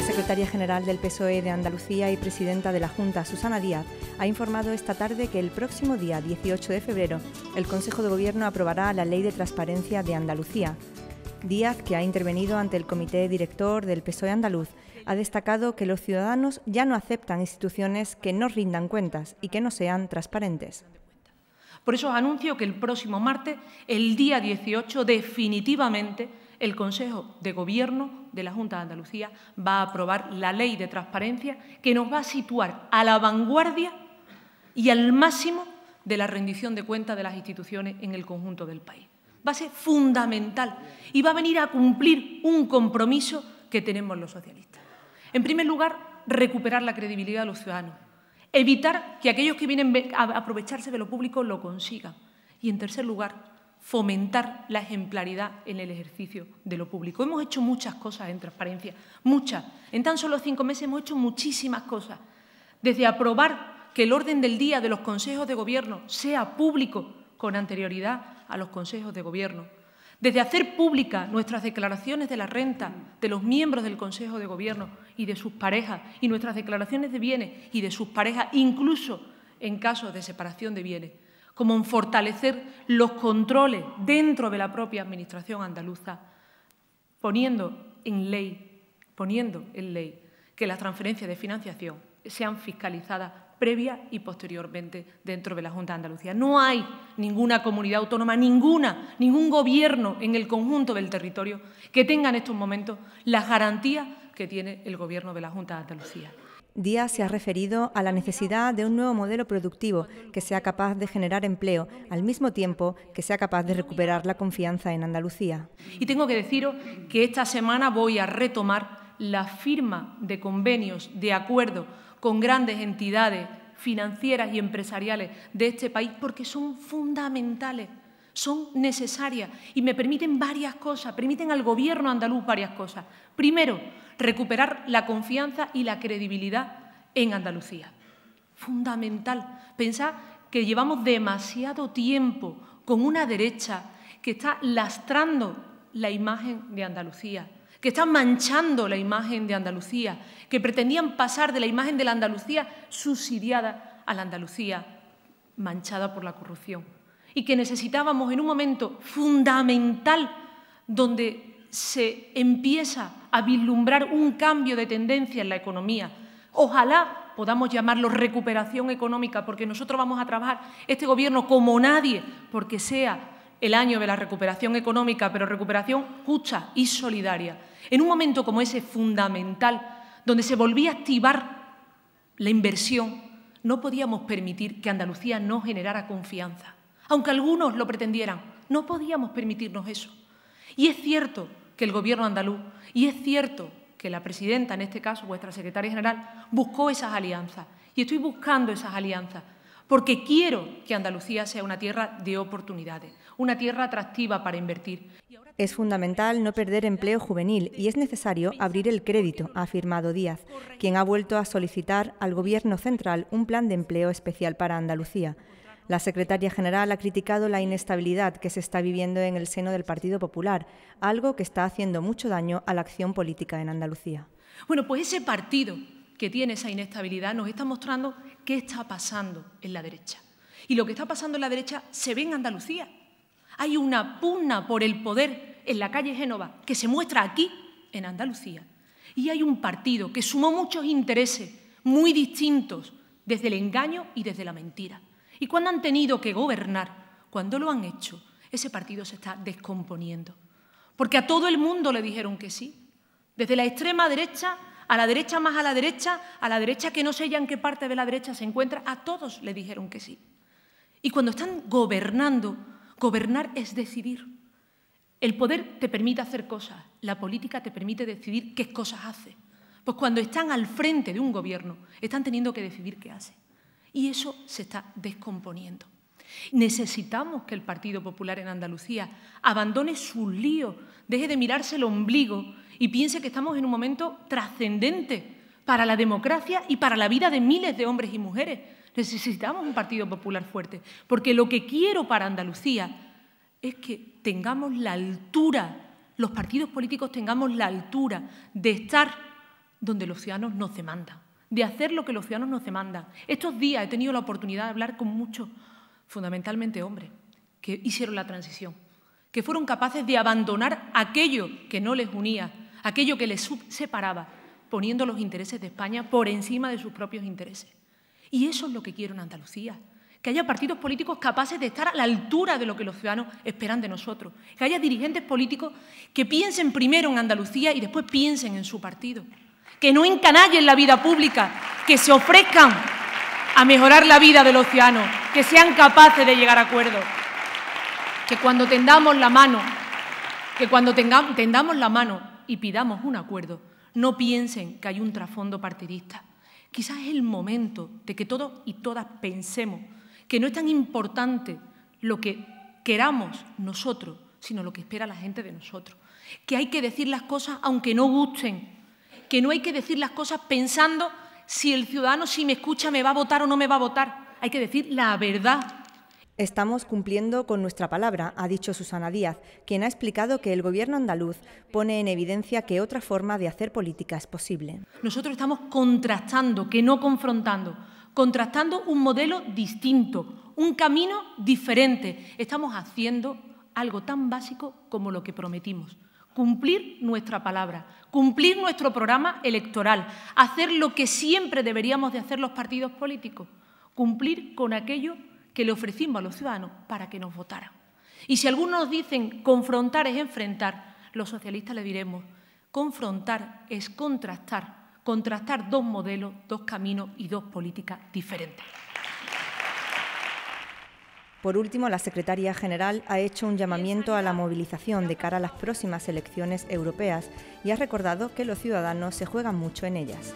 La secretaria general del PSOE de Andalucía y presidenta de la Junta, Susana Díaz, ha informado esta tarde que el próximo día 18 de febrero el Consejo de Gobierno aprobará la Ley de Transparencia de Andalucía. Díaz, que ha intervenido ante el Comité Director del PSOE andaluz, ha destacado que los ciudadanos ya no aceptan instituciones que no rindan cuentas y que no sean transparentes. Por eso anuncio que el próximo martes, el día 18, definitivamente el Consejo de Gobierno de la Junta de Andalucía va a aprobar la ley de transparencia que nos va a situar a la vanguardia y al máximo de la rendición de cuentas de las instituciones en el conjunto del país. Va a ser fundamental y va a venir a cumplir un compromiso que tenemos los socialistas. En primer lugar, recuperar la credibilidad de los ciudadanos, evitar que aquellos que vienen a aprovecharse de lo público lo consigan. Y, en tercer lugar, fomentar la ejemplaridad en el ejercicio de lo público. Hemos hecho muchas cosas en transparencia, muchas. En tan solo cinco meses hemos hecho muchísimas cosas. Desde aprobar que el orden del día de los consejos de gobierno sea público con anterioridad a los consejos de gobierno. Desde hacer públicas nuestras declaraciones de la renta de los miembros del Consejo de Gobierno y de sus parejas, y nuestras declaraciones de bienes y de sus parejas, incluso en casos de separación de bienes como en fortalecer los controles dentro de la propia Administración andaluza, poniendo en ley, poniendo en ley que las transferencias de financiación sean fiscalizadas previa y posteriormente dentro de la Junta de Andalucía. No hay ninguna comunidad autónoma, ninguna, ningún gobierno en el conjunto del territorio que tenga en estos momentos las garantías que tiene el Gobierno de la Junta de Andalucía. Díaz se ha referido a la necesidad de un nuevo modelo productivo que sea capaz de generar empleo, al mismo tiempo que sea capaz de recuperar la confianza en Andalucía. Y tengo que deciros que esta semana voy a retomar la firma de convenios, de acuerdo con grandes entidades financieras y empresariales de este país porque son fundamentales son necesarias y me permiten varias cosas, permiten al gobierno andaluz varias cosas. Primero, recuperar la confianza y la credibilidad en Andalucía. Fundamental. Pensar que llevamos demasiado tiempo con una derecha que está lastrando la imagen de Andalucía, que está manchando la imagen de Andalucía, que pretendían pasar de la imagen de la Andalucía subsidiada a la Andalucía manchada por la corrupción y que necesitábamos en un momento fundamental donde se empieza a vislumbrar un cambio de tendencia en la economía. Ojalá podamos llamarlo recuperación económica, porque nosotros vamos a trabajar este gobierno como nadie, porque sea el año de la recuperación económica, pero recuperación justa y solidaria. En un momento como ese fundamental, donde se volvía a activar la inversión, no podíamos permitir que Andalucía no generara confianza aunque algunos lo pretendieran. No podíamos permitirnos eso. Y es cierto que el Gobierno andaluz, y es cierto que la presidenta, en este caso vuestra secretaria general, buscó esas alianzas. Y estoy buscando esas alianzas porque quiero que Andalucía sea una tierra de oportunidades, una tierra atractiva para invertir. Es fundamental no perder empleo juvenil y es necesario abrir el crédito, ha afirmado Díaz, quien ha vuelto a solicitar al Gobierno central un plan de empleo especial para Andalucía. La secretaria general ha criticado la inestabilidad que se está viviendo en el seno del Partido Popular, algo que está haciendo mucho daño a la acción política en Andalucía. Bueno, pues ese partido que tiene esa inestabilidad nos está mostrando qué está pasando en la derecha. Y lo que está pasando en la derecha se ve en Andalucía. Hay una pugna por el poder en la calle Génova que se muestra aquí, en Andalucía. Y hay un partido que sumó muchos intereses muy distintos desde el engaño y desde la mentira. Y cuando han tenido que gobernar, cuando lo han hecho, ese partido se está descomponiendo. Porque a todo el mundo le dijeron que sí. Desde la extrema derecha, a la derecha más a la derecha, a la derecha que no sé ya en qué parte de la derecha se encuentra, a todos le dijeron que sí. Y cuando están gobernando, gobernar es decidir. El poder te permite hacer cosas, la política te permite decidir qué cosas hace. Pues cuando están al frente de un gobierno, están teniendo que decidir qué hace. Y eso se está descomponiendo. Necesitamos que el Partido Popular en Andalucía abandone su lío, deje de mirarse el ombligo y piense que estamos en un momento trascendente para la democracia y para la vida de miles de hombres y mujeres. Necesitamos un Partido Popular fuerte, porque lo que quiero para Andalucía es que tengamos la altura, los partidos políticos tengamos la altura de estar donde los ciudadanos nos demandan de hacer lo que los ciudadanos nos demandan. Estos días he tenido la oportunidad de hablar con muchos, fundamentalmente hombres, que hicieron la transición, que fueron capaces de abandonar aquello que no les unía, aquello que les separaba, poniendo los intereses de España por encima de sus propios intereses. Y eso es lo que quiero en Andalucía. Que haya partidos políticos capaces de estar a la altura de lo que los ciudadanos esperan de nosotros. Que haya dirigentes políticos que piensen primero en Andalucía y después piensen en su partido que no encanallen la vida pública, que se ofrezcan a mejorar la vida del océano, que sean capaces de llegar a acuerdos, que cuando tendamos la mano, que cuando tengamos, tendamos la mano y pidamos un acuerdo, no piensen que hay un trasfondo partidista. Quizás es el momento de que todos y todas pensemos que no es tan importante lo que queramos nosotros, sino lo que espera la gente de nosotros. Que hay que decir las cosas aunque no gusten, que no hay que decir las cosas pensando si el ciudadano, si me escucha, me va a votar o no me va a votar. Hay que decir la verdad. Estamos cumpliendo con nuestra palabra, ha dicho Susana Díaz, quien ha explicado que el Gobierno andaluz pone en evidencia que otra forma de hacer política es posible. Nosotros estamos contrastando, que no confrontando, contrastando un modelo distinto, un camino diferente. Estamos haciendo algo tan básico como lo que prometimos cumplir nuestra palabra, cumplir nuestro programa electoral, hacer lo que siempre deberíamos de hacer los partidos políticos, cumplir con aquello que le ofrecimos a los ciudadanos para que nos votaran. Y si algunos dicen confrontar es enfrentar, los socialistas le diremos, confrontar es contrastar, contrastar dos modelos, dos caminos y dos políticas diferentes. Por último, la Secretaría General ha hecho un llamamiento a la movilización de cara a las próximas elecciones europeas y ha recordado que los ciudadanos se juegan mucho en ellas.